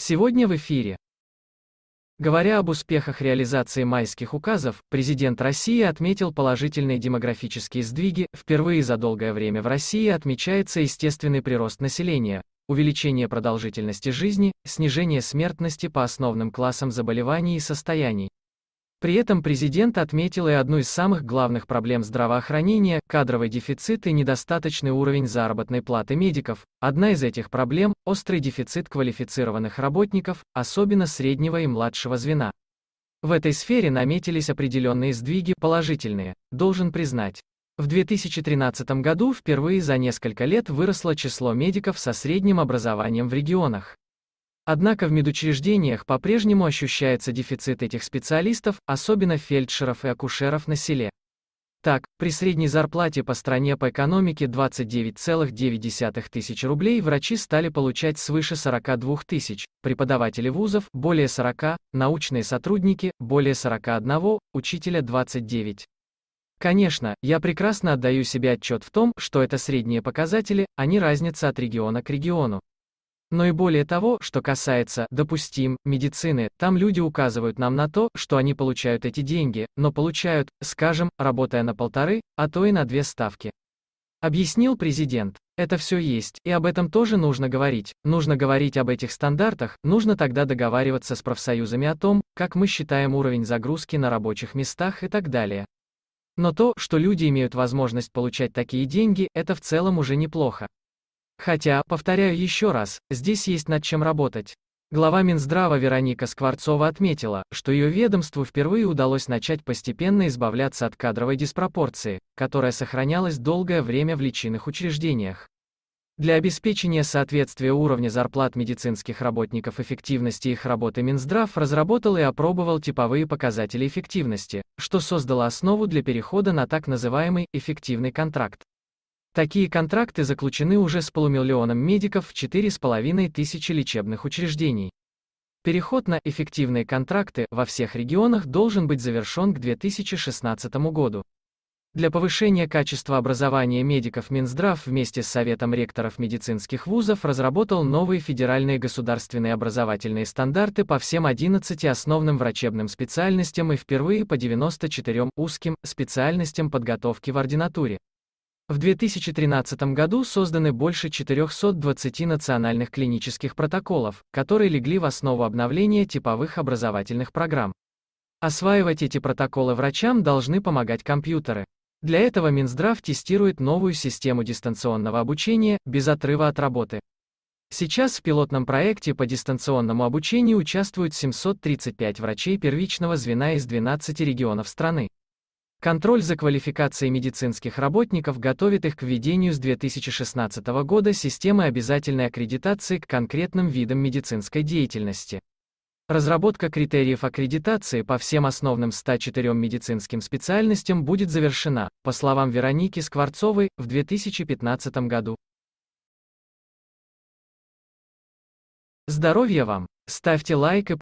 Сегодня в эфире. Говоря об успехах реализации майских указов, президент России отметил положительные демографические сдвиги, впервые за долгое время в России отмечается естественный прирост населения, увеличение продолжительности жизни, снижение смертности по основным классам заболеваний и состояний, при этом президент отметил и одну из самых главных проблем здравоохранения – кадровый дефицит и недостаточный уровень заработной платы медиков. Одна из этих проблем – острый дефицит квалифицированных работников, особенно среднего и младшего звена. В этой сфере наметились определенные сдвиги, положительные, должен признать. В 2013 году впервые за несколько лет выросло число медиков со средним образованием в регионах. Однако в медучреждениях по-прежнему ощущается дефицит этих специалистов, особенно фельдшеров и акушеров на селе. Так, при средней зарплате по стране по экономике 29,9 тысяч рублей врачи стали получать свыше 42 тысяч, преподаватели вузов – более 40, научные сотрудники – более 41, учителя – 29. Конечно, я прекрасно отдаю себе отчет в том, что это средние показатели, они а разнятся от региона к региону. Но и более того, что касается, допустим, медицины, там люди указывают нам на то, что они получают эти деньги, но получают, скажем, работая на полторы, а то и на две ставки. Объяснил президент. Это все есть, и об этом тоже нужно говорить. Нужно говорить об этих стандартах, нужно тогда договариваться с профсоюзами о том, как мы считаем уровень загрузки на рабочих местах и так далее. Но то, что люди имеют возможность получать такие деньги, это в целом уже неплохо. Хотя, повторяю еще раз, здесь есть над чем работать. Глава Минздрава Вероника Скворцова отметила, что ее ведомству впервые удалось начать постепенно избавляться от кадровой диспропорции, которая сохранялась долгое время в лечебных учреждениях. Для обеспечения соответствия уровня зарплат медицинских работников эффективности их работы Минздрав разработал и опробовал типовые показатели эффективности, что создало основу для перехода на так называемый «эффективный контракт». Такие контракты заключены уже с полумиллионом медиков в 4,5 тысячи лечебных учреждений. Переход на эффективные контракты во всех регионах должен быть завершен к 2016 году. Для повышения качества образования медиков Минздрав вместе с Советом ректоров медицинских вузов разработал новые федеральные государственные образовательные стандарты по всем 11 основным врачебным специальностям и впервые по 94 узким специальностям подготовки в ординатуре. В 2013 году созданы больше 420 национальных клинических протоколов, которые легли в основу обновления типовых образовательных программ. Осваивать эти протоколы врачам должны помогать компьютеры. Для этого Минздрав тестирует новую систему дистанционного обучения, без отрыва от работы. Сейчас в пилотном проекте по дистанционному обучению участвуют 735 врачей первичного звена из 12 регионов страны. Контроль за квалификацией медицинских работников готовит их к введению с 2016 года системы обязательной аккредитации к конкретным видам медицинской деятельности. Разработка критериев аккредитации по всем основным 104 медицинским специальностям будет завершена, по словам Вероники Скворцовой, в 2015 году. Здоровья вам! Ставьте лайк и